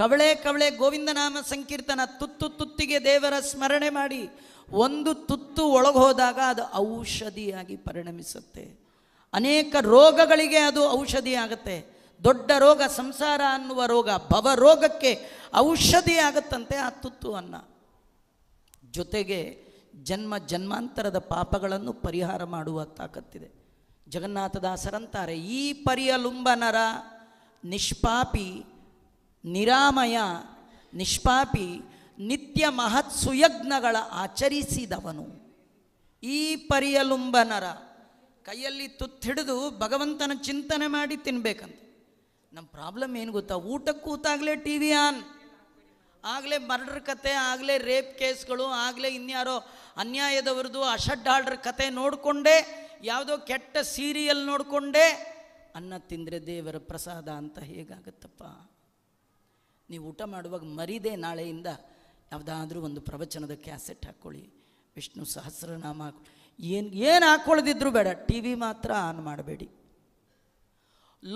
ಕವಳೆ ಕವಳೆ ಗೋವಿಂದನಾಮ ಸಂಕೀರ್ತನ ತುತ್ತು ತುತ್ತಿಗೆ ದೇವರ ಸ್ಮರಣೆ ಮಾಡಿ ಒಂದು ತುತ್ತು ಒಳಗೆ ಹೋದಾಗ ಅದು ಔಷಧಿಯಾಗಿ ಪರಿಣಮಿಸುತ್ತೆ ಅನೇಕ ರೋಗಗಳಿಗೆ ಅದು ಔಷಧಿ ಆಗುತ್ತೆ ದೊಡ್ಡ ರೋಗ ಸಂಸಾರ ಅನ್ನುವ ರೋಗ ಭವ ರೋಗಕ್ಕೆ ಔಷಧಿ ಆಗುತ್ತಂತೆ ಆ ತುತ್ತು ಅನ್ನ ಜೊತೆಗೆ ಜನ್ಮ ಜನ್ಮಾಂತರದ ಪಾಪಗಳನ್ನು ಪರಿಹಾರ ಮಾಡುವ ತಾಕತ್ತಿದೆ ಜಗನ್ನಾಥದಾಸರಂತಾರೆ ಈ ಪರಿಯಲುಂಬನರ ನಿಷ್ಪಾಪಿ ನಿರಾಮಯ ನಿಷ್ಪಾಪಿ ನಿತ್ಯ ಮಹತ್ ಸುಯಜ್ಞಗಳ ಆಚರಿಸಿದವನು ಈ ಪರಿಯಲುಂಬನರ ಕೈಯಲ್ಲಿ ತುತ್ತಿಡಿದು ಭಗವಂತನ ಚಿಂತನೆ ಮಾಡಿ ತಿನ್ಬೇಕಂತ ನಮ್ಮ ಪ್ರಾಬ್ಲಮ್ ಏನು ಗೊತ್ತಾ ಊಟಕ್ಕೂತಾಗಲೇ ಕೂತಾಗಲೇ ಟಿ ವಿ ಆನ್ ಆಗಲೇ ಮರ್ಡರ್ ಕತೆ ಆಗಲೇ ರೇಪ್ ಕೇಸ್ಗಳು ಆಗಲೇ ಇನ್ಯಾರೋ ಅನ್ಯಾಯದವ್ರದ್ದು ಅಷಡ್ಡಾಳ್ರ ಕತೆ ನೋಡಿಕೊಂಡೇ ಯಾವುದೋ ಕೆಟ್ಟ ಸೀರಿಯಲ್ ನೋಡಿಕೊಂಡೇ ಅನ್ನ ತಿಂದರೆ ದೇವರ ಪ್ರಸಾದ ಅಂತ ಹೇಗಾಗತ್ತಪ್ಪ ನೀವು ಊಟ ಮಾಡುವಾಗ ಮರಿದೆ ನಾಳೆಯಿಂದ ಯಾವುದಾದ್ರೂ ಒಂದು ಪ್ರವಚನದ ಕ್ಯಾಸೆಟ್ ಹಾಕ್ಕೊಳ್ಳಿ ವಿಷ್ಣು ಸಹಸ್ರನಾಮ ಏನು ಏನು ಹಾಕ್ಕೊಳ್ಳದಿದ್ರೂ ಬೇಡ ಟಿ ವಿ ಮಾತ್ರ ಆನ್ ಮಾಡಬೇಡಿ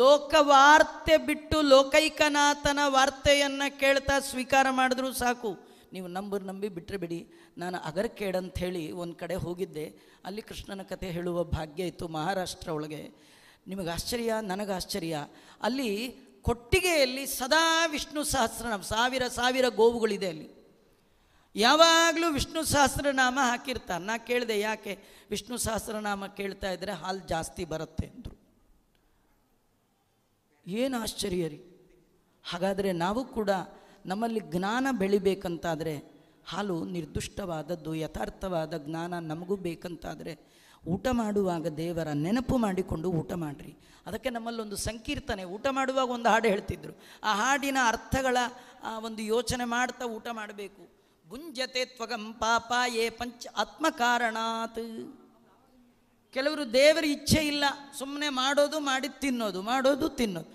ಲೋಕವಾರ್ತೆ ಬಿಟ್ಟು ಲೋಕೈಕನಾಥನ ವಾರ್ತೆಯನ್ನು ಕೇಳ್ತಾ ಸ್ವೀಕಾರ ಮಾಡಿದ್ರೂ ಸಾಕು ನೀವು ನಂಬರ್ ನಂಬಿ ಬಿಟ್ಟರೆ ಬಿಡಿ ನಾನು ಅಗರ್ ಅಂತ ಹೇಳಿ ಒಂದು ಕಡೆ ಹೋಗಿದ್ದೆ ಅಲ್ಲಿ ಕೃಷ್ಣನ ಕಥೆ ಹೇಳುವ ಭಾಗ್ಯ ಇತ್ತು ಮಹಾರಾಷ್ಟ್ರ ಒಳಗೆ ನಿಮಗೆ ಆಶ್ಚರ್ಯ ನನಗೆ ಆಶ್ಚರ್ಯ ಅಲ್ಲಿ ಕೊಟ್ಟಿಗೆಯಲ್ಲಿ ಸದಾ ವಿಷ್ಣು ಸಹಸ್ರನಾಮ ಸಾವಿರ ಸಾವಿರ ಗೋವುಗಳಿದೆ ಅಲ್ಲಿ ಯಾವಾಗಲೂ ವಿಷ್ಣು ಸಹಸ್ರನಾಮ ಹಾಕಿರ್ತಾರೆ ನಾ ಕೇಳಿದೆ ಯಾಕೆ ವಿಷ್ಣು ಸಹಸ್ರನಾಮ ಕೇಳ್ತಾ ಇದ್ದರೆ ಹಾಲು ಜಾಸ್ತಿ ಬರುತ್ತೆ ಅಂದರು ಏನು ಆಶ್ಚರ್ಯ ರೀ ಹಾಗಾದರೆ ನಾವು ಕೂಡ ನಮ್ಮಲ್ಲಿ ಜ್ಞಾನ ಬೆಳಿಬೇಕಂತಾದರೆ ಹಾಲು ನಿರ್ದುಷ್ಟವಾದದ್ದು ಯಥಾರ್ಥವಾದ ಜ್ಞಾನ ನಮಗೂ ಬೇಕಂತಾದರೆ ಊಟ ಮಾಡುವಾಗ ದೇವರ ನೆನಪು ಮಾಡಿಕೊಂಡು ಊಟ ಮಾಡಿರಿ ಅದಕ್ಕೆ ನಮ್ಮಲ್ಲೊಂದು ಸಂಕೀರ್ತನೆ ಊಟ ಮಾಡುವಾಗ ಒಂದು ಹಾಡು ಹೇಳ್ತಿದ್ರು ಆ ಹಾಡಿನ ಅರ್ಥಗಳ ಒಂದು ಯೋಚನೆ ಮಾಡ್ತಾ ಊಟ ಮಾಡಬೇಕು ಗುಂಜತೆ ತ್ವಗಂ ಪಾಪ ಏ ಪಂಚ ಕಾರಣಾತ್ ಕೆಲವರು ದೇವರ ಇಚ್ಛೆ ಇಲ್ಲ ಸುಮ್ಮನೆ ಮಾಡೋದು ಮಾಡಿ ತಿನ್ನೋದು ಮಾಡೋದು ತಿನ್ನೋದು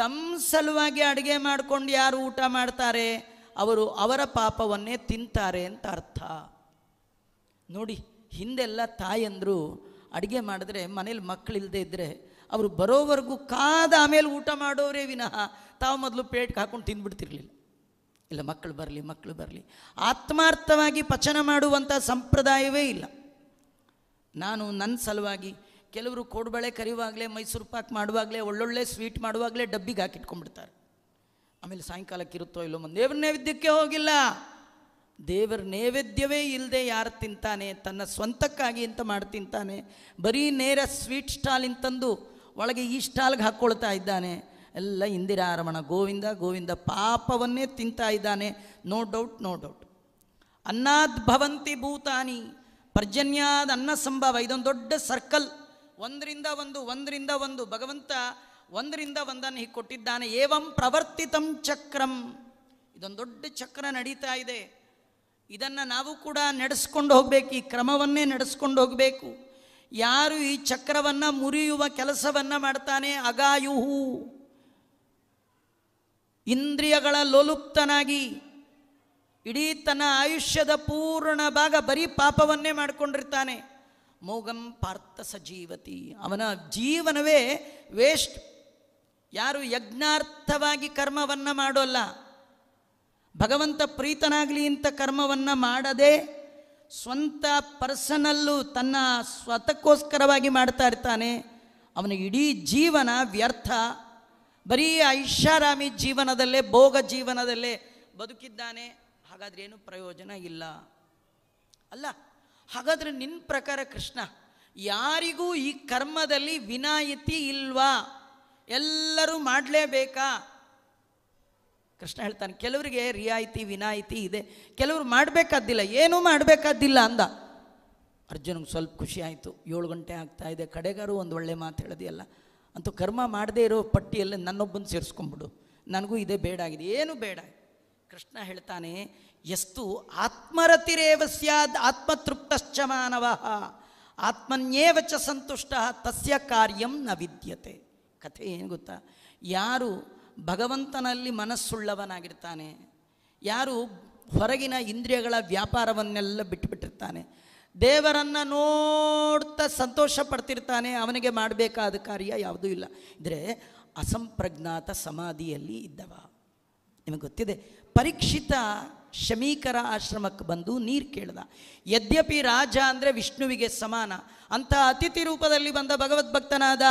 ತಮ್ಮ ಸಲುವಾಗಿ ಅಡುಗೆ ಮಾಡ್ಕೊಂಡು ಯಾರು ಊಟ ಮಾಡ್ತಾರೆ ಅವರು ಅವರ ಪಾಪವನ್ನೇ ತಿಂತಾರೆ ಅಂತ ಅರ್ಥ ನೋಡಿ ಹಿಂದೆಲ್ಲ ತಾಯಂದರು ಅಡುಗೆ ಮಾಡಿದ್ರೆ ಮನೇಲಿ ಮಕ್ಕಳಿಲ್ಲದೆ ಇದ್ದರೆ ಅವರು ಬರೋವರೆಗೂ ಕಾದ ಆಮೇಲೆ ಊಟ ಮಾಡೋರೇ ವಿನಃ ತಾವು ಮೊದಲು ಪೇಟ್ಗೆ ಹಾಕೊಂಡು ತಿಂದುಬಿಡ್ತಿರ್ಲಿಲ್ಲ ಇಲ್ಲ ಮಕ್ಕಳು ಬರಲಿ ಮಕ್ಕಳು ಬರಲಿ ಆತ್ಮಾರ್ಥವಾಗಿ ಪಚನ ಮಾಡುವಂಥ ಸಂಪ್ರದಾಯವೇ ಇಲ್ಲ ನಾನು ನನ್ನ ಸಲುವಾಗಿ ಕೆಲವರು ಕೋಡುಬಳೆ ಕರಿವಾಗಲೇ ಮೈಸೂರು ಪಾಕ್ ಮಾಡುವಾಗಲೇ ಒಳ್ಳೊಳ್ಳೆ ಸ್ವೀಟ್ ಮಾಡುವಾಗಲೇ ಡಬ್ಬಿಗೆ ಹಾಕಿಟ್ಕೊಂಡ್ಬಿಡ್ತಾರೆ ಆಮೇಲೆ ಸಾಯಂಕಾಲಕ್ಕೆ ಇರುತ್ತೋ ಇಲ್ಲೋ ಮುಂದೆ ನೈವೇದ್ಯಕ್ಕೆ ಹೋಗಿಲ್ಲ ದೇವರ ನೈವೇದ್ಯವೇ ಇಲ್ಲದೆ ಯಾರು ತಿಂತಾನೆ ತನ್ನ ಸ್ವಂತಕ್ಕಾಗಿ ಅಂತ ಮಾಡಿ ತಿಂತಾನೆ ಬರೀ ನೇರ ಸ್ವೀಟ್ ಸ್ಟಾಲ್ ಇಂತಂದು ಒಳಗೆ ಈ ಸ್ಟಾಲ್ಗೆ ಹಾಕ್ಕೊಳ್ತಾ ಇದ್ದಾನೆ ಎಲ್ಲ ಇಂದಿರಾ ಗೋವಿಂದ ಗೋವಿಂದ ಪಾಪವನ್ನೇ ತಿಂತಾ ಇದ್ದಾನೆ ನೋ ಡೌಟ್ ನೋ ಡೌಟ್ ಅನ್ನಾದ್ ಭವಂತಿ ಭೂತಾನಿ ಪರ್ಜನ್ಯಾದ ಅನ್ನ ಸಂಭವ ಇದೊಂದು ದೊಡ್ಡ ಸರ್ಕಲ್ ಒಂದರಿಂದ ಒಂದು ಒಂದರಿಂದ ಒಂದು ಭಗವಂತ ಒಂದರಿಂದ ಒಂದನ್ನು ಹೀಗೆ ಕೊಟ್ಟಿದ್ದಾನೆ ಏವಂ ಪ್ರವರ್ತಿತಂ ಚಕ್ರಂ ಇದೊಂದು ದೊಡ್ಡ ಚಕ್ರ ನಡೀತಾ ಇದೆ ಇದನ್ನು ನಾವು ಕೂಡ ನಡೆಸ್ಕೊಂಡು ಹೋಗಬೇಕು ಈ ಕ್ರಮವನ್ನೇ ನಡೆಸ್ಕೊಂಡು ಹೋಗಬೇಕು ಯಾರು ಈ ಚಕ್ರವನ್ನು ಮುರಿಯುವ ಕೆಲಸವನ್ನು ಮಾಡ್ತಾನೆ ಅಗಾಯುಹು ಇಂದ್ರಿಯಗಳ ಲೋಲುಪ್ತನಾಗಿ ಇಡೀ ತನ್ನ ಆಯುಷ್ಯದ ಪೂರ್ಣ ಭಾಗ ಬರೀ ಪಾಪವನ್ನೇ ಮಾಡಿಕೊಂಡಿರ್ತಾನೆ ಮೋಗಂ ಪಾರ್ಥ ಸಜೀವತಿ ಅವನ ಜೀವನವೇ ವೇಸ್ಟ್ ಯಾರು ಯಜ್ಞಾರ್ಥವಾಗಿ ಕರ್ಮವನ್ನು ಮಾಡೋಲ್ಲ ಭಗವಂತ ಪ್ರೀತನಾಗಲಿ ಇಂಥ ಕರ್ಮವನ್ನು ಮಾಡದೆ ಸ್ವಂತ ಪರ್ಸನಲ್ಲು ತನ್ನ ಸ್ವತಕ್ಕೋಸ್ಕರವಾಗಿ ಮಾಡ್ತಾ ಇರ್ತಾನೆ ಅವನ ಇಡೀ ಜೀವನ ವ್ಯರ್ಥ ಬರೀ ಐಷಾರಾಮಿ ಜೀವನದಲ್ಲೇ ಭೋಗ ಜೀವನದಲ್ಲೇ ಬದುಕಿದ್ದಾನೆ ಹಾಗಾದ್ರೆ ಏನು ಪ್ರಯೋಜನ ಇಲ್ಲ ಅಲ್ಲ ಹಾಗಾದರೆ ನಿನ್ನ ಪ್ರಕಾರ ಕೃಷ್ಣ ಯಾರಿಗೂ ಈ ಕರ್ಮದಲ್ಲಿ ವಿನಾಯಿತಿ ಇಲ್ವಾ ಎಲ್ಲರೂ ಮಾಡಲೇಬೇಕಾ ಕೃಷ್ಣ ಹೇಳ್ತಾನೆ ಕೆಲವರಿಗೆ ರಿಯಾಯಿತಿ ವಿನಾಯಿತಿ ಇದೆ ಕೆಲವರು ಮಾಡಬೇಕಾದ್ದಿಲ್ಲ ಏನೂ ಮಾಡಬೇಕಾದ್ದಿಲ್ಲ ಅಂದ ಅರ್ಜುನಿಗೆ ಸ್ವಲ್ಪ ಖುಷಿ ಆಯಿತು ಏಳು ಗಂಟೆ ಆಗ್ತಾ ಇದೆ ಕಡೆಗಾರು ಒಂದು ಒಳ್ಳೆ ಮಾತು ಹೇಳಿದೆಯಲ್ಲ ಅಂತೂ ಕರ್ಮ ಮಾಡದೇ ಇರೋ ಪಟ್ಟಿಯಲ್ಲಿ ನನ್ನೊಬ್ಬನ ಸೇರಿಸ್ಕೊಂಬಿಡು ನನಗೂ ಇದೇ ಬೇಡಾಗಿದೆ ಏನು ಬೇಡ ಕೃಷ್ಣ ಹೇಳ್ತಾನೆ ಎಷ್ಟು ಆತ್ಮರತಿರೇವ ಸ್ಯಾದ್ ಆತ್ಮತೃಪ್ತಶ್ಚ ಮಾನವ ಆತ್ಮನ್ಯೇವ ಚ ಸಂತುಷ್ಟ ತಸ್ಯ ಕಾರ್ಯಂ ನ ವಿದ್ಯತೆ ಕಥೆ ಏನು ಗೊತ್ತಾ ಯಾರು ಭಗವಂತನಲ್ಲಿ ಮನಸ್ಸುಳ್ಳವನಾಗಿರ್ತಾನೆ ಯಾರು ಹೊರಗಿನ ಇಂದ್ರಿಯಗಳ ವ್ಯಾಪಾರವನ್ನೆಲ್ಲ ಬಿಟ್ಟುಬಿಟ್ಟಿರ್ತಾನೆ ದೇವರನ್ನು ನೋಡ್ತಾ ಸಂತೋಷ ಪಡ್ತಿರ್ತಾನೆ ಅವನಿಗೆ ಮಾಡಬೇಕಾದ ಕಾರ್ಯ ಯಾವುದೂ ಇಲ್ಲ ಇದ್ರೆ ಅಸಂಪ್ರಜ್ಞಾತ ಸಮಾಧಿಯಲ್ಲಿ ಇದ್ದವ ನಿಮಗೆ ಗೊತ್ತಿದೆ ಪರೀಕ್ಷಿತ ಶಮೀಕರ ಆಶ್ರಮಕ್ಕೆ ಬಂದು ನೀರು ಕೇಳ್ದ ಯದ್ಯಪಿ ರಾಜ ಅಂದರೆ ವಿಷ್ಣುವಿಗೆ ಸಮಾನ ಅಂಥ ಅತಿಥಿ ರೂಪದಲ್ಲಿ ಬಂದ ಭಗವದ್ಭಕ್ತನಾದ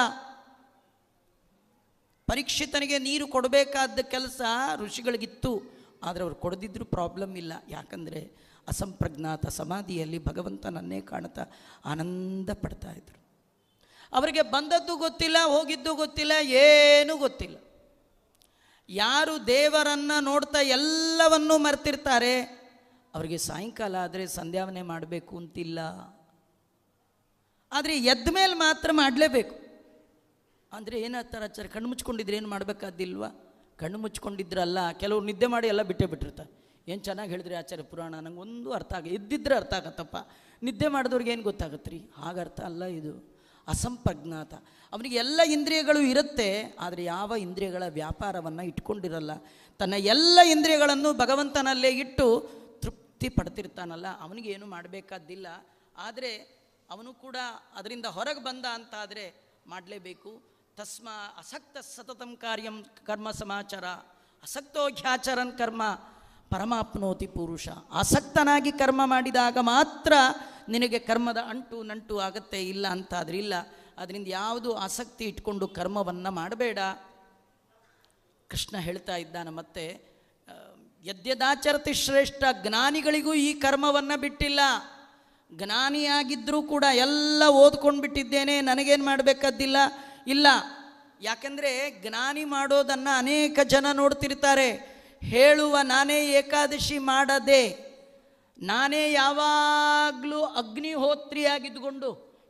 ಪರೀಕ್ಷಿತನಿಗೆ ನೀರು ಕೊಡಬೇಕಾದ ಕೆಲಸ ಋಷಿಗಳಿಗಿತ್ತು ಆದರೆ ಅವರು ಕೊಡದಿದ್ದರೂ ಪ್ರಾಬ್ಲಮ್ ಇಲ್ಲ ಯಾಕಂದರೆ ಅಸಂಪ್ರಜ್ಞಾತ ಸಮಾಧಿಯಲ್ಲಿ ಭಗವಂತ ನನ್ನೇ ಕಾಣ್ತಾ ಆನಂದ ಪಡ್ತಾ ಇದ್ರು ಅವರಿಗೆ ಬಂದದ್ದು ಗೊತ್ತಿಲ್ಲ ಹೋಗಿದ್ದು ಗೊತ್ತಿಲ್ಲ ಏನೂ ಗೊತ್ತಿಲ್ಲ ಯಾರು ದೇವರನ್ನು ನೋಡ್ತಾ ಎಲ್ಲವನ್ನೂ ಮರ್ತಿರ್ತಾರೆ ಅವರಿಗೆ ಸಾಯಂಕಾಲ ಆದರೆ ಸಂಧ್ಯಾವನೆ ಮಾಡಬೇಕು ಅಂತಿಲ್ಲ ಆದರೆ ಎದ್ದ ಮೇಲೆ ಮಾತ್ರ ಮಾಡಲೇಬೇಕು ಅಂದರೆ ಏನಾಗ್ತಾರೆ ಆಚಾರ ಕಣ್ಣು ಮುಚ್ಕೊಂಡಿದ್ರೆ ಏನು ಮಾಡಬೇಕಾದಿಲ್ವ ಕಣ್ಣು ಮುಚ್ಕೊಂಡಿದ್ರಲ್ಲ ಕೆಲವರು ನಿದ್ದೆ ಮಾಡಿ ಎಲ್ಲ ಬಿಟ್ಟೇ ಬಿಟ್ಟಿರ್ತಾರೆ ಏನು ಚೆನ್ನಾಗಿ ಹೇಳಿದ್ರೆ ಆಚಾರ್ಯ ಪುರಾಣ ನಂಗೆ ಒಂದು ಅರ್ಥ ಆಗ ಎದ್ದಿದ್ರೆ ಅರ್ಥ ಆಗತ್ತಪ್ಪ ನಿದ್ದೆ ಮಾಡಿದವ್ರಿಗೆ ಏನು ಗೊತ್ತಾಗತ್ತೆ ರೀ ಅರ್ಥ ಅಲ್ಲ ಇದು ಅಸಂಪ್ರಜ್ಞಾತ ಅವನಿಗೆ ಎಲ್ಲ ಇಂದ್ರಿಯಗಳು ಇರುತ್ತೆ ಆದರೆ ಯಾವ ಇಂದ್ರಿಯಗಳ ವ್ಯಾಪಾರವನ್ನು ಇಟ್ಕೊಂಡಿರಲ್ಲ ತನ್ನ ಎಲ್ಲ ಇಂದ್ರಿಯಗಳನ್ನು ಭಗವಂತನಲ್ಲೇ ಇಟ್ಟು ತೃಪ್ತಿ ಪಡ್ತಿರ್ತಾನಲ್ಲ ಅವನಿಗೆ ಏನು ಮಾಡಬೇಕಾದ್ದಿಲ್ಲ ಆದರೆ ಅವನು ಕೂಡ ಅದರಿಂದ ಹೊರಗೆ ಬಂದ ಅಂತಾದರೆ ಮಾಡಲೇಬೇಕು ತಸ್ಮ ಅಸಕ್ತ ಸತತಂ ಕಾರ್ಯಂ ಕರ್ಮ ಸಮಾಚಾರ ಅಸಕ್ತೋಖ್ಯಾಚರನ್ ಕರ್ಮ ಪರಮಾಪ್ನೋತಿ ಪುರುಷ ಆಸಕ್ತನಾಗಿ ಕರ್ಮ ಮಾಡಿದಾಗ ಮಾತ್ರ ನಿನಗೆ ಕರ್ಮದ ಅಂಟು ನಂಟು ಆಗತ್ತೆ ಇಲ್ಲ ಅಂತಾದ್ರೆ ಇಲ್ಲ ಅದರಿಂದ ಯಾವುದು ಆಸಕ್ತಿ ಇಟ್ಕೊಂಡು ಕರ್ಮವನ್ನು ಮಾಡಬೇಡ ಕೃಷ್ಣ ಹೇಳ್ತಾ ಇದ್ದಾನೆ ಮತ್ತೆ ಯದ್ಯದಾಚರತಿ ಶ್ರೇಷ್ಠ ಜ್ಞಾನಿಗಳಿಗೂ ಈ ಕರ್ಮವನ್ನು ಬಿಟ್ಟಿಲ್ಲ ಜ್ಞಾನಿಯಾಗಿದ್ದರೂ ಕೂಡ ಎಲ್ಲ ಓದ್ಕೊಂಡು ಬಿಟ್ಟಿದ್ದೇನೆ ನನಗೇನು ಮಾಡಬೇಕಾದ್ದಿಲ್ಲ ಇಲ್ಲ ಯಾಕಂದರೆ ಜ್ಞಾನಿ ಮಾಡೋದನ್ನು ಅನೇಕ ಜನ ನೋಡ್ತಿರ್ತಾರೆ ಹೇಳುವ ನಾನೇ ಏಕಾದಶಿ ಮಾಡದೆ ನಾನೇ ಯಾವಾಗಲೂ ಅಗ್ನಿಹೋತ್ರಿಯಾಗಿದ್ದುಕೊಂಡು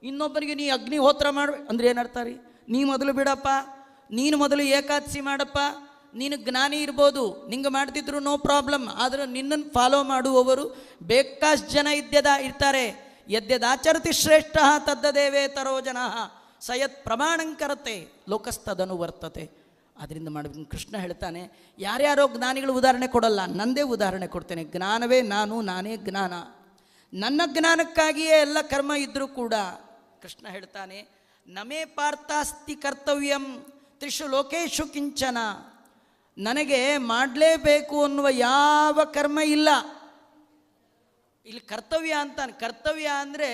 ಇನ್ನೊಬ್ಬರಿಗೆ ನೀ ಅಗ್ನಿಹೋತ್ರ ಮಾಡ ಅಂದ್ರೆ ಏನರ್ಥ ರೀ ನೀ ಮೊದಲು ಬಿಡಪ್ಪ ನೀನು ಮೊದಲು ಏಕಾದಶಿ ಮಾಡಪ್ಪ ನೀನು ಜ್ಞಾನಿ ಇರ್ಬೋದು ನಿಂಗೆ ಮಾಡ್ತಿದ್ರು ನೋ ಪ್ರಾಬ್ಲಮ್ ಆದರೂ ನಿನ್ನನ್ನು ಫಾಲೋ ಮಾಡುವವರು ಬೇಕಾಷ್ಟು ಜನ ಇದ್ದದ ಇರ್ತಾರೆ ಯದ್ಯದಾಚರತಿ ಶ್ರೇಷ್ಠ ತದ್ದದೇವೇ ತರೋ ಜನ ಸಯತ್ ಪ್ರಮಾಣಂಕರತೆ ಲೋಕಸ್ಥದನು ವರ್ತತೆ ಅದರಿಂದ ಮಾಡಬೇಕು ಕೃಷ್ಣ ಹೇಳ್ತಾನೆ ಯಾರ್ಯಾರೋ ಜ್ಞಾನಿಗಳು ಉದಾಹರಣೆ ಕೊಡಲ್ಲ ನಂದೇ ಉದಾಹರಣೆ ಕೊಡ್ತೇನೆ ಜ್ಞಾನವೇ ನಾನು ನಾನೇ ಜ್ಞಾನ ನನ್ನ ಜ್ಞಾನಕ್ಕಾಗಿಯೇ ಎಲ್ಲ ಕರ್ಮ ಇದ್ದರೂ ಕೂಡ ಕೃಷ್ಣ ಹೇಳ್ತಾನೆ ನಮೇ ಪಾರ್ಥಾಸ್ತಿ ಕರ್ತವ್ಯಂ ತ್ರಿಶು ಲೋಕೇಶು ಕಿಂಚನ ನನಗೆ ಮಾಡಲೇಬೇಕು ಅನ್ನುವ ಯಾವ ಕರ್ಮ ಇಲ್ಲ ಇಲ್ಲಿ ಕರ್ತವ್ಯ ಅಂತಾನೆ ಕರ್ತವ್ಯ ಅಂದರೆ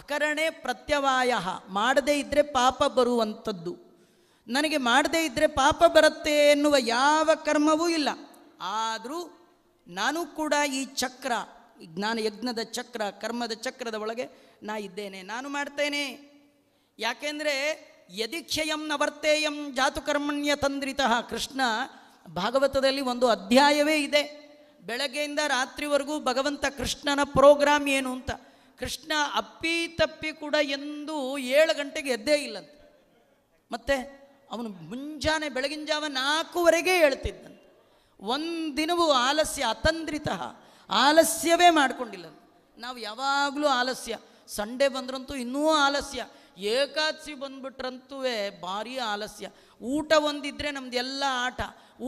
ಅಕರಣೆ ಪ್ರತ್ಯವಾಯ ಮಾಡದೇ ಇದ್ದರೆ ಪಾಪ ಬರುವಂಥದ್ದು ನನಗೆ ಮಾಡದೇ ಇದ್ದರೆ ಪಾಪ ಬರುತ್ತೆ ಎನ್ನುವ ಯಾವ ಕರ್ಮವೂ ಇಲ್ಲ ಆದರೂ ನಾನು ಕೂಡ ಈ ಚಕ್ರ ಜ್ಞಾನ ಯಜ್ಞದ ಚಕ್ರ ಕರ್ಮದ ಚಕ್ರದ ಒಳಗೆ ನಾ ಇದ್ದೇನೆ ನಾನು ಮಾಡ್ತೇನೆ ಯಾಕೆಂದರೆ ಯದಿಕ್ಷಯಂ ನವರ್ತೇಯಂ ಜಾತುಕರ್ಮಣ್ಯ ತಂದ್ರಿತಃ ಕೃಷ್ಣ ಭಾಗವತದಲ್ಲಿ ಒಂದು ಅಧ್ಯಾಯವೇ ಇದೆ ಬೆಳಗ್ಗೆಯಿಂದ ರಾತ್ರಿವರೆಗೂ ಭಗವಂತ ಕೃಷ್ಣನ ಪ್ರೋಗ್ರಾಮ್ ಏನು ಅಂತ ಕೃಷ್ಣ ಅಪ್ಪಿ ತಪ್ಪಿ ಕೂಡ ಎಂದು ಏಳು ಗಂಟೆಗೆ ಎದ್ದೇ ಇಲ್ಲಂತೆ ಮತ್ತೆ ಅವನು ಮುಂಜಾನೆ ಬೆಳಗಿನ ಜಾವ ನಾಲ್ಕೂವರೆಗೆ ಹೇಳ್ತಿದ್ದಂತೆ ಒಂದಿನವೂ ಆಲಸ್ಯ ಅತಂದ್ರಿತ ಆಲಸ್ಯವೇ ಮಾಡಿಕೊಂಡಿಲ್ಲ ನಾವು ಯಾವಾಗಲೂ ಆಲಸ್ಯ ಸಂಡೇ ಬಂದ್ರಂತೂ ಇನ್ನೂ ಆಲಸ್ಯ ಏಕಾದಶಿ ಬಂದ್ಬಿಟ್ರಂತೂ ಭಾರಿ ಆಲಸ್ಯ ಊಟ ಒಂದಿದ್ರೆ ನಮ್ದು ಎಲ್ಲ ಆಟ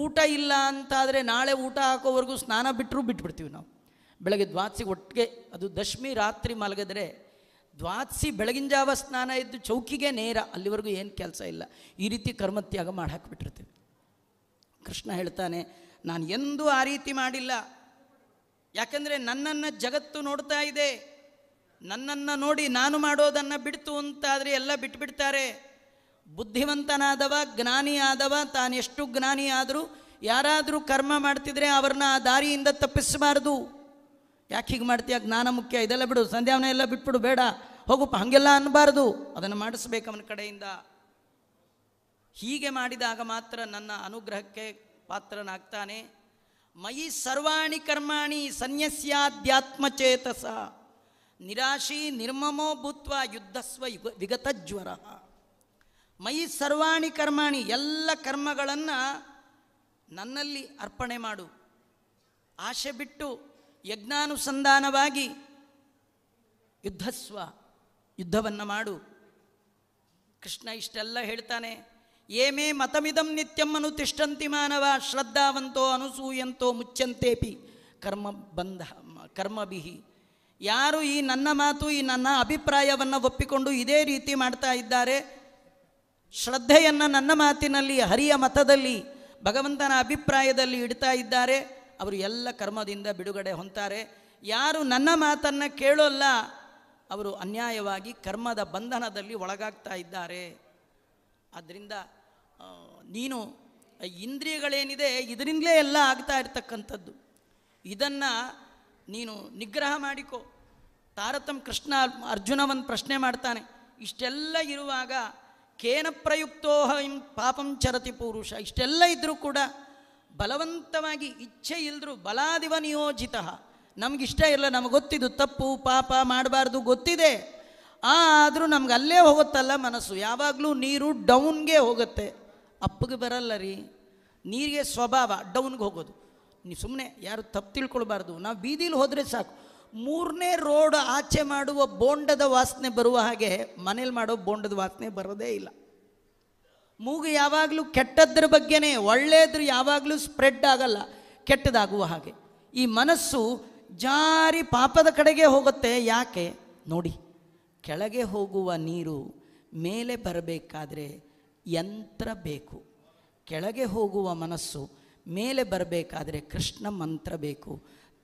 ಊಟ ಇಲ್ಲ ಅಂತಾದರೆ ನಾಳೆ ಊಟ ಹಾಕೋವರೆಗೂ ಸ್ನಾನ ಬಿಟ್ಟರೂ ಬಿಟ್ಬಿಡ್ತೀವಿ ನಾವು ಬೆಳಗ್ಗೆ ದ್ವಾದಸಿ ಒಟ್ಟಿಗೆ ಅದು ದಶಮಿ ರಾತ್ರಿ ಮಲಗಿದ್ರೆ ದ್ವಾದಸಿ ಬೆಳಗಿನ ಜಾವ ಸ್ನಾನ ಇದ್ದು ಚೌಕಿಗೆ ನೇರ ಅಲ್ಲಿವರೆಗೂ ಏನು ಕೆಲಸ ಇಲ್ಲ ಈ ರೀತಿ ಕರ್ಮತ್ಯಾಗ ಮಾಡಿ ಹಾಕಿಬಿಟ್ಟಿರ್ತೀವಿ ಕೃಷ್ಣ ಹೇಳ್ತಾನೆ ನಾನು ಎಂದೂ ಆ ರೀತಿ ಮಾಡಿಲ್ಲ ಯಾಕಂದರೆ ನನ್ನನ್ನು ಜಗತ್ತು ನೋಡ್ತಾ ಇದೆ ನನ್ನನ್ನು ನೋಡಿ ನಾನು ಮಾಡೋದನ್ನು ಬಿಡ್ತು ಅಂತಾದರೆ ಎಲ್ಲ ಬಿಟ್ಬಿಡ್ತಾರೆ ಬುದ್ಧಿವಂತನಾದವ ಜ್ಞಾನಿ ಆದವ ತಾನೆಷ್ಟು ಜ್ಞಾನಿ ಆದರೂ ಯಾರಾದರೂ ಕರ್ಮ ಮಾಡ್ತಿದ್ರೆ ಅವ್ರನ್ನ ಆ ದಾರಿಯಿಂದ ತಪ್ಪಿಸಬಾರ್ದು ಯಾಕೆ ಹೀಗೆ ಮಾಡ್ತೀಯ ಜ್ಞಾನ ಮುಖ್ಯ ಇದೆಲ್ಲ ಬಿಡು ಸಂಧ್ಯಾವನ ಎಲ್ಲ ಬಿಟ್ಬಿಡು ಬೇಡ ಹೋಗುಪ್ಪ ಹಾಗೆಲ್ಲ ಅನ್ನಬಾರ್ದು ಅದನ್ನು ಮಾಡಿಸ್ಬೇಕು ಅವನ ಕಡೆಯಿಂದ ಹೀಗೆ ಮಾಡಿದಾಗ ಮಾತ್ರ ನನ್ನ ಅನುಗ್ರಹಕ್ಕೆ ಪಾತ್ರನಾಗ್ತಾನೆ ಮೈ ಸರ್ವಾಣಿ ಕರ್ಮಾಣಿ ಸನ್ಯಸ್ಯಾಧ್ಯಾತ್ಮಚೇತಸ ನಿರಾಶಿ ನಿರ್ಮಮೋ ಭೂತ್ವ ಯುದ್ಧಸ್ವ ಯುಗ ಜ್ವರ ಮೈ ಸರ್ವಾಣಿ ಕರ್ಮಾಣಿ ಎಲ್ಲ ಕರ್ಮಗಳನ್ನು ನನ್ನಲ್ಲಿ ಅರ್ಪಣೆ ಮಾಡು ಆಶೆ ಬಿಟ್ಟು ಯಜ್ಞಾನುಸಂಧಾನವಾಗಿ ಯುದ್ಧಸ್ವ ಯುದ್ಧವನ್ನು ಮಾಡು ಕೃಷ್ಣ ಇಷ್ಟೆಲ್ಲ ಹೇಳ್ತಾನೆ ಏಮೇ ಮತಮಿದಂ ನಿತ್ಯಂ ತಿಷ್ಟಂತಿ ಮಾನವ ಶ್ರದ್ಧಾವಂತೋ ಅನುಸೂಯಂತೋ ಮುಚ್ಚಂತೇಪಿ ಕರ್ಮ ಬಂಧ ಕರ್ಮಬಿಹಿ ಯಾರು ಈ ನನ್ನ ಮಾತು ಈ ನನ್ನ ಅಭಿಪ್ರಾಯವನ್ನು ಒಪ್ಪಿಕೊಂಡು ಇದೇ ರೀತಿ ಮಾಡ್ತಾ ಇದ್ದಾರೆ ಶ್ರದ್ಧೆಯನ್ನು ನನ್ನ ಮಾತಿನಲ್ಲಿ ಹರಿಯ ಮತದಲ್ಲಿ ಭಗವಂತನ ಅಭಿಪ್ರಾಯದಲ್ಲಿ ಇಡ್ತಾ ಇದ್ದಾರೆ ಅವರು ಎಲ್ಲ ಕರ್ಮದಿಂದ ಬಿಡುಗಡೆ ಹೊಂತಾರೆ ಯಾರು ನನ್ನ ಮಾತನ್ನು ಕೇಳೋಲ್ಲ ಅವರು ಅನ್ಯಾಯವಾಗಿ ಕರ್ಮದ ಬಂಧನದಲ್ಲಿ ಒಳಗಾಗ್ತಾ ಇದ್ದಾರೆ ಆದ್ದರಿಂದ ನೀನು ಇಂದ್ರಿಯಗಳೇನಿದೆ ಇದರಿಂದಲೇ ಎಲ್ಲ ಆಗ್ತಾ ಇರ್ತಕ್ಕಂಥದ್ದು ಇದನ್ನು ನೀನು ನಿಗ್ರಹ ಮಾಡಿಕೊ ತಾರತಮ್ ಕೃಷ್ಣ ಅರ್ಜುನವನ್ನು ಪ್ರಶ್ನೆ ಮಾಡ್ತಾನೆ ಇಷ್ಟೆಲ್ಲ ಇರುವಾಗ ಕೇನ ಪ್ರಯುಕ್ತೋಹ ಪಾಪಂ ಚರತಿ ಪುರುಷ ಇಷ್ಟೆಲ್ಲ ಇದ್ದರೂ ಕೂಡ ಬಲವಂತವಾಗಿ ಇಚ್ಛೆ ಇಲ್ಲದರೂ ಬಲಾದಿವ ನಿಯೋಜಿತ ನಮಗಿಷ್ಟ ಇಲ್ಲ ನಮಗೆ ಗೊತ್ತಿದ್ದು ತಪ್ಪು ಪಾಪ ಮಾಡಬಾರ್ದು ಗೊತ್ತಿದೆ ಆದರೂ ನಮ್ಗೆ ಅಲ್ಲೇ ಹೋಗುತ್ತಲ್ಲ ಮನಸ್ಸು ಯಾವಾಗಲೂ ನೀರು ಡೌನ್ಗೆ ಹೋಗುತ್ತೆ ಅಪ್ಪಗೆ ಬರಲ್ಲ ರೀ ನೀರಿಗೆ ಸ್ವಭಾವ ಡೌನ್ಗೆ ಹೋಗೋದು ನೀವು ಸುಮ್ಮನೆ ಯಾರು ತಪ್ಪು ತಿಳ್ಕೊಳ್ಬಾರ್ದು ನಾವು ಬೀದಿಲಿ ಹೋದರೆ ಸಾಕು ಮೂರನೇ ರೋಡ್ ಆಚೆ ಮಾಡುವ ಬೋಂಡದ ವಾಸನೆ ಬರುವ ಹಾಗೆ ಮನೇಲಿ ಮಾಡೋ ಬೋಂಡದ ವಾಸನೆ ಬರೋದೇ ಇಲ್ಲ ಮೂಗು ಯಾವಾಗಲೂ ಕೆಟ್ಟದ್ರ ಬಗ್ಗೆನೇ ಒಳ್ಳೆಯದ್ರ ಯಾವಾಗಲೂ ಸ್ಪ್ರೆಡ್ ಆಗಲ್ಲ ಕೆಟ್ಟದಾಗುವ ಹಾಗೆ ಈ ಮನಸ್ಸು ಜಾರಿ ಪಾಪದ ಕಡೆಗೆ ಹೋಗುತ್ತೆ ಯಾಕೆ ನೋಡಿ ಕೆಳಗೆ ಹೋಗುವ ನೀರು ಮೇಲೆ ಬರಬೇಕಾದ್ರೆ ಯಂತ್ರ ಬೇಕು ಕೆಳಗೆ ಹೋಗುವ ಮನಸ್ಸು ಮೇಲೆ ಬರಬೇಕಾದ್ರೆ ಕೃಷ್ಣ ಮಂತ್ರ ಬೇಕು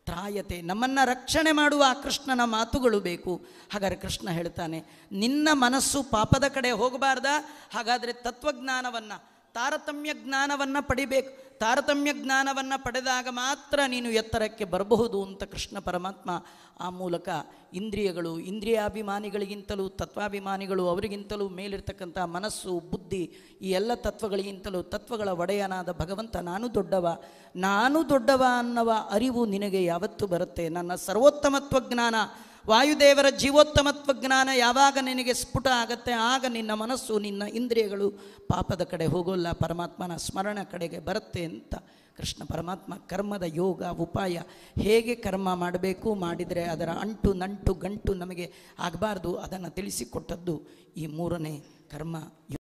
ತ್ರಾಯತೆ ನಮ್ಮನ್ನು ರಕ್ಷಣೆ ಮಾಡುವ ಆ ಕೃಷ್ಣನ ಮಾತುಗಳು ಬೇಕು ಹಾಗಾದರೆ ಕೃಷ್ಣ ಹೇಳ್ತಾನೆ ನಿನ್ನ ಮನಸ್ಸು ಪಾಪದ ಕಡೆ ಹೋಗಬಾರ್ದ ಹಾಗಾದರೆ ತತ್ವಜ್ಞಾನವನ್ನು ತಾರತಮ್ಯ ಜ್ಞಾನವನ್ನು ಪಡಿಬೇಕು ತಾರತಮ್ಯ ಜ್ಞಾನವನ್ನು ಪಡೆದಾಗ ಮಾತ್ರ ನೀನು ಎತ್ತರಕ್ಕೆ ಬರಬಹುದು ಅಂತ ಕೃಷ್ಣ ಪರಮಾತ್ಮ ಆ ಮೂಲಕ ಇಂದ್ರಿಯಗಳು ಇಂದ್ರಿಯಾಭಿಮಾನಿಗಳಿಗಿಂತಲೂ ತತ್ವಾಭಿಮಾನಿಗಳು ಅವರಿಗಿಂತಲೂ ಮೇಲಿರ್ತಕ್ಕಂಥ ಮನಸ್ಸು ಬುದ್ಧಿ ಈ ಎಲ್ಲ ತತ್ವಗಳಿಗಿಂತಲೂ ತತ್ವಗಳ ಒಡೆಯನಾದ ಭಗವಂತ ನಾನು ದೊಡ್ಡವ ನಾನು ದೊಡ್ಡವ ಅನ್ನುವ ಅರಿವು ನಿನಗೆ ಯಾವತ್ತೂ ಬರುತ್ತೆ ನನ್ನ ಸರ್ವೋತ್ತಮತ್ವ ಜ್ಞಾನ ವಾಯುದೇವರ ಜೀವೋತ್ತಮತ್ವ ಜ್ಞಾನ ಯಾವಾಗ ನಿನಗೆ ಸ್ಫುಟ ಆಗುತ್ತೆ ಆಗ ನಿನ್ನ ಮನಸ್ಸು ನಿನ್ನ ಇಂದ್ರಿಯಗಳು ಪಾಪದ ಕಡೆ ಹೋಗೋಲ್ಲ ಪರಮಾತ್ಮನ ಸ್ಮರಣ ಕಡೆಗೆ ಬರುತ್ತೆ ಅಂತ ಕೃಷ್ಣ ಪರಮಾತ್ಮ ಕರ್ಮದ ಯೋಗ ಉಪಾಯ ಹೇಗೆ ಕರ್ಮ ಮಾಡಬೇಕು ಮಾಡಿದರೆ ಅದರ ಅಂಟು ನಂಟು ಗಂಟು ನಮಗೆ ಆಗಬಾರ್ದು ಅದನ್ನು ತಿಳಿಸಿಕೊಟ್ಟದ್ದು ಈ ಮೂರನೇ ಕರ್ಮ